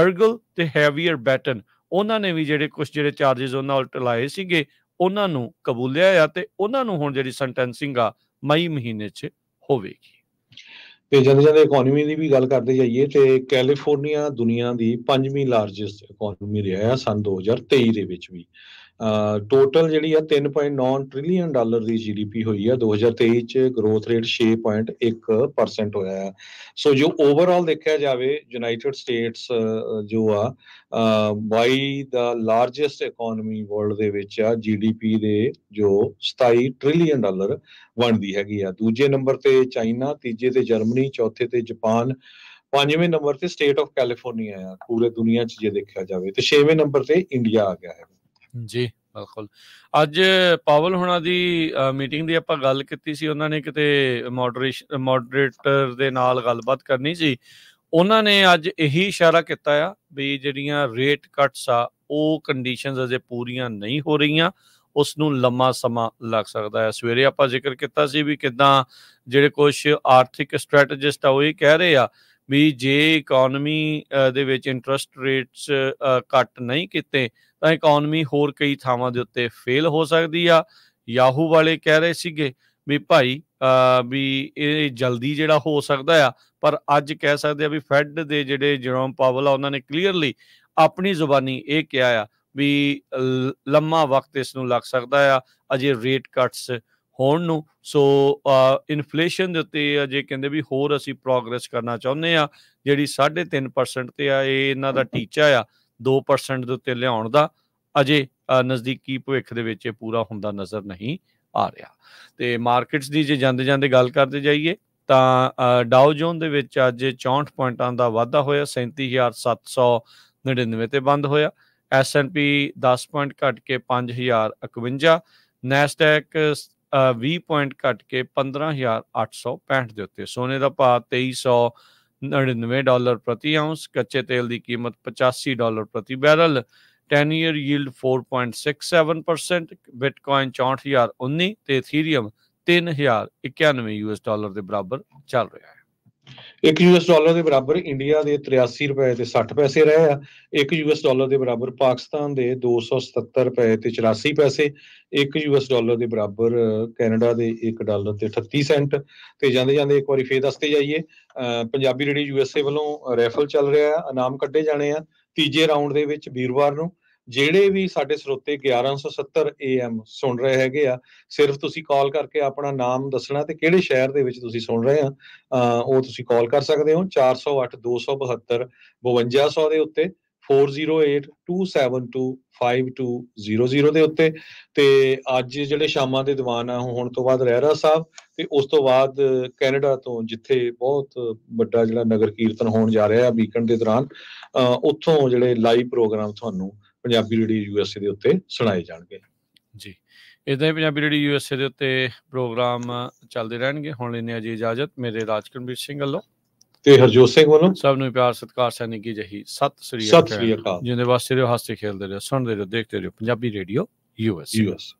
ਅਰਗਲ ਤੇ ਹੈਵੀਅਰ ਬੈਟਨ ਉਹਨਾਂ ਨੇ ਵੀ ਜਿਹੜੇ ਕੁਝ ਜਿਹੜੇ ਚਾਰजेस ਉਹਨਾਂ ਉਲਟ ਲਾਏ ਸੀਗੇ ਉਹਨਾਂ ਨੂੰ ਕਬੂਲਿਆ ਆ ਤੇ ਉਹਨਾਂ ਨੂੰ ਹੁਣ ਜਿਹੜੀ ਸੈਂਟੈਂਸਿੰਗ ਆ ਮਈ ਮਹੀਨੇ 'ਚ ਹੋਵੇਗੀ
ਤੇ ਜਦ ਜਦ ਇਕਨੋਮੀ ਦੀ ਵੀ ਗੱਲ ਕਰਦੇ ਜਾਈਏ ਤੇ ਕੈਲੀਫੋਰਨੀਆ ਦੁਨੀਆ ਦੀ ਪੰਜਵੀਂ ਲਾਰਜੈਸਟ ਇਕਨੋਮੀ ਰਿਹਾ ਹੈ ਸਨ 2023 ਦੇ ਵਿੱਚ ਵੀ ਟੋਟਲ ਜਿਹੜੀ ਆ 3.9 ਟ੍ਰਿਲੀਅਨ ਡਾਲਰ ਦੀ ਜੀਡੀਪੀ ਹੋਈ ਆ 2023 ਚ ਗਰੋਥ ਰੇਟ 6.1% ਹੋਇਆ ਆ ਸੋ ਜੋ ਓਵਰਆਲ ਦੇਖਿਆ ਜਾਵੇ ਯੂਨਾਈਟਿਡ ਸਟੇਟਸ ਜੋ ਆ ਬਾਈ ਦਾ ਲਾਰਜੈਸਟ ਇਕਨੋਮੀ ਵਰਲਡ ਦੇ ਵਿੱਚ ਆ ਜੀਡੀਪੀ ਦੇ ਜੋ 27 ਟ੍ਰਿਲੀਅਨ ਡਾਲਰ ਬਣਦੀ ਹੈਗੀ ਆ ਦੂਜੇ ਨੰਬਰ ਤੇ ਚਾਈਨਾ ਤੀਜੇ ਤੇ ਜਰਮਨੀ ਚੌਥੇ ਤੇ ਜਾਪਾਨ ਪੰਜਵੇਂ ਨੰਬਰ ਤੇ ਸਟੇਟ ਆਫ ਕੈਲੀਫੋਰਨੀਆ ਆ ਪੂਰੇ ਦੁਨੀਆ 'ਚ ਜੇ ਦੇਖਿਆ ਜਾਵੇ ਤੇ ਛੇਵੇਂ ਨੰਬਰ ਤੇ ਇੰਡੀਆ ਆ ਗਿਆ ਹੈ
ਜੀ ਬਿਲਕੁਲ ਅੱਜ ਪਾਵਲ ਹੁਣਾਂ ਦੀ ਮੀਟਿੰਗ ਦੀ ਆਪਾਂ ਗੱਲ ਕੀਤੀ ਸੀ ਉਹਨਾਂ ਨੇ ਕਿਤੇ ਮੋਡਰੇਸ਼ਨ ਮੋਡਰੇਟਰ ਦੇ ਨਾਲ ਗੱਲਬਾਤ ਕਰਨੀ ਸੀ ਉਹਨਾਂ ਨੇ ਅੱਜ ਇਹੀ ਇਸ਼ਾਰਾ ਕੀਤਾ ਆ ਵੀ ਜਿਹੜੀਆਂ ਰੇਟ ਕੱਟਸ ਆ ਉਹ ਕੰਡੀਸ਼ਨਸ ਅਜੇ ਪੂਰੀਆਂ ਨਹੀਂ ਹੋ ਰਹੀਆਂ ਉਸ ਨੂੰ ਲੰਮਾ ਸਮਾਂ ਲੱਗ ਸਕਦਾ ਹੈ ਸਵੇਰੇ ਆਪਾਂ ਜ਼ਿਕਰ ਕੀਤਾ ਸੀ ਵੀ ਕਿਦਾਂ ਜਿਹੜੇ ਕੁਝ ਆਰਥਿਕ ਸਟ੍ਰੈਟਜਿਸਟ ਆ ਉਹ ਇਹ ਕਹਿ ਰਹੇ ਆ ਵੀ ਜੇ ਇਕਨੋਮੀ ਦੇ ਵਿੱਚ ਇੰਟਰਸਟ ਰੇਟਸ ਕੱਟ ਨਹੀਂ ਕੀਤੇ ਤਾਂ ਇਕਨੋਮੀ ਹੋਰ ਕਈ ਥਾਵਾਂ ਦੇ ਉੱਤੇ ਫੇਲ ਹੋ ਸਕਦੀ ਆ ਯਾਹੂ ਵਾਲੇ ਕਹਿ ਰਹੇ ਸੀਗੇ ਵੀ ਭਾਈ ਵੀ ਇਹ ਜਲਦੀ ਜਿਹੜਾ ਹੋ ਸਕਦਾ ਆ ਪਰ ਅੱਜ ਕਹਿ ਸਕਦੇ ਆ ਵੀ ਫੈਡ ਦੇ ਜਿਹੜੇ ਜਰੋਮ ਪਾਵਲ ਆ ਉਹਨਾਂ ਨੇ ਕਲੀਅਰਲੀ ਆਪਣੀ ਜ਼ੁਬਾਨੀ ਇਹ ਕਿਹਾ ਆ ਵੀ ਲੰਮਾ ਵਕਤ ਇਸ ਨੂੰ ਲੱਗ ਸਕਦਾ ਆ ਅਜੇ ਰੇਟ ਕੱਟਸ ਹੋਣ ਨੂੰ ਸੋ ਇਨਫਲੇਸ਼ਨ ਦੇ ਉੱਤੇ ਜੇ ਕਹਿੰਦੇ ਵੀ ਹੋਰ ਅਸੀਂ ਪ੍ਰੋਗਰੈਸ ਕਰਨਾ ਚਾਹੁੰਦੇ ਆ ਜਿਹੜੀ 3.5% ਤੇ ਆ ਇਹ ਇਹਨਾਂ ਦਾ ਟੀਚਾ ਆ 2% ਦੇ ਉੱਤੇ ਲਿਆਉਣ ਦਾ ਅਜੇ ਨਜ਼ਦੀਕੀ ਭਵਿੱਖ ਦੇ ਵਿੱਚ ਇਹ ਪੂਰਾ ਹੁੰਦਾ ਨਜ਼ਰ ਨਹੀਂ ਆ ਰਿਹਾ ਤੇ ਮਾਰਕੀਟਸ ਦੀ ਜੇ ਜਾਂਦੇ ਜਾਂਦੇ ਗੱਲ ਕਰਦੇ ਜਾਈਏ ਤਾਂ ਡਾਓ ਜੋਨ ਦੇ ਵਿੱਚ ਅੱਜ 64 ਪੁਆਇੰਟਾਂ ਦਾ ਵਾਧਾ ਹੋਇਆ 37799 ਤੇ ਬੰਦ ਹੋਇਆ ਐਸ ਪੀ 10 ਪੁਆਇੰਟ ਘਟ ਕੇ 5051 ਨੈਸਟੈਕ 20 ਪੁਆਇੰਟ ਘਟ ਕੇ 15865 ਦੇ ਉੱਤੇ ਸੋਨੇ ਦਾ ਭਾਅ 2399 ਡਾਲਰ ਪ੍ਰਤੀ ਆਉਂਸ ਕੱਚੇ ਤੇਲ ਦੀ ਕੀਮਤ 85 ਡਾਲਰ ਪ੍ਰਤੀ ਬੈਰਲ 10 ਇਅਰ ਯੀਲਡ 4.67% ਬਿਟਕੋਇਨ 64019 ਤੇ ਇਥੀਰੀਅਮ 3091 ਯੂਐਸ ਡਾਲਰ ਦੇ ਬਰਾਬਰ ਚੱਲ ਰਿਹਾ ਹੈ
1 ਯੂਐਸ ਡਾਲਰ ਦੇ ਬਰਾਬਰ ਇੰਡੀਆ ਦੇ 83 ਰੁਪਏ ਤੇ 60 ਪੈਸੇ ਰਹੇ ਆ 1 ਯੂਐਸ ਡਾਲਰ ਦੇ ਬਰਾਬਰ ਪਾਕਿਸਤਾਨ ਦੇ 277 ਰੁਪਏ ਤੇ 84 ਪੈਸੇ 1 ਯੂਐਸ ਡਾਲਰ ਦੇ ਬਰਾਬਰ ਕੈਨੇਡਾ ਦੇ 1 ਡਾਲਰ ਤੇ 38 ਸੈਂਟ ਤੇ ਜਾਂਦੇ ਜਾਂਦੇ ਇੱਕ ਵਾਰੀ ਫੇਰ ਦੱਸਤੇ ਜਾਈਏ ਪੰਜਾਬੀ ਰੇਡੀ ਯੂਐਸਏ ਵੱਲੋਂ ਰੈਫਲ ਚੱਲ ਰਿਹਾ ਹੈ ਇਨਾਮ ਕੱਢੇ ਜਾਣੇ ਆ ਤੀਜੇ ਰਾਉਂਡ ਦੇ ਵਿੱਚ ਵੀਰਵਾਰ ਨੂੰ ਜਿਹੜੇ ਵੀ ਸਾਡੇ ਸਰੋਤੇ 1170 AM ਸੁਣ ਰਹੇ ਹੈਗੇ ਆ ਸਿਰਫ ਤੁਸੀਂ ਕਾਲ ਕਰਕੇ ਆਪਣਾ ਨਾਮ ਦੱਸਣਾ ਤੇ ਕਿਹੜੇ ਸ਼ਹਿਰ ਦੇ ਵਿੱਚ ਤੁਸੀਂ ਸੁਣ ਰਹੇ ਆ ਉਹ ਤੁਸੀਂ ਕਾਲ ਕਰ ਸਕਦੇ ਹੋ 408 272 5200 ਦੇ ਉੱਤੇ 4082725200 ਦੇ ਉੱਤੇ ਤੇ ਅੱਜ ਜਿਹੜੇ ਸ਼ਾਮਾਂ ਦੇ ਦੀਵਾਨ ਆ ਹੁਣ ਤੋਂ ਬਾਅਦ ਰਹਿਰਾ ਸਾਹਿਬ ਤੇ ਉਸ ਤੋਂ ਬਾਅਦ ਕੈਨੇਡਾ ਤੋਂ ਜਿੱਥੇ ਬਹੁਤ ਵੱਡਾ ਜਿਹੜਾ ਨਗਰ ਕੀਰਤਨ ਹੋਣ ਜਾ ਰਿਹਾ ਹੈ ਵੀਕਐਂਡ ਦੇ ਦੌਰਾਨ ਉੱਥੋਂ ਜਿਹੜੇ ਲਾਈਵ ਪ੍ਰੋਗਰਾਮ ਤੁਹਾਨੂੰ ਪੰਜਾਬੀ ਰੇਡੀਓ ਯੂਐਸਏ ਦੇ ਉੱਤੇ ਸੁਣਾਏ
ਜਾਣਗੇ ਜੀ ਇਦਾਂ ਹੀ ਪੰਜਾਬੀ ਰੇਡੀਓ ਯੂਐਸਏ ਦੇ ਉੱਤੇ ਪ੍ਰੋਗਰਾਮ ਚੱਲਦੇ ਰਹਿਣਗੇ ਹੁਣ ਲੈਨੇ ਆ ਜੀ ਇਜਾਜ਼ਤ ਮੇਰੇ ਰਾਜਕਰਮਵੀਰ ਸਿੰਘ ਵੱਲੋਂ ਤੇ ਹਰਜੋਤ ਸਿੰਘ ਵੱਲੋਂ ਸਭ ਨੂੰ ਪਿਆਰ ਸਤਿਕਾਰ ਸੈਨਿਕ ਕੀ ਜਹੀ ਸਤਿ ਸ੍ਰੀ ਅਕਾਲ ਸਤਿ ਸ੍ਰੀ ਅਕਾਲ ਜਿੰਦੇ ਵਾਸਤੇ ਰਹੋ ਹਾਸੇ ਖੇਲਦੇ ਰਹੋ ਸੁਣਦੇ ਰਹੋ ਦੇਖਦੇ ਰਹੋ ਪੰਜਾਬੀ ਰੇਡੀਓ ਯੂਐਸਏ ਯੂਐਸ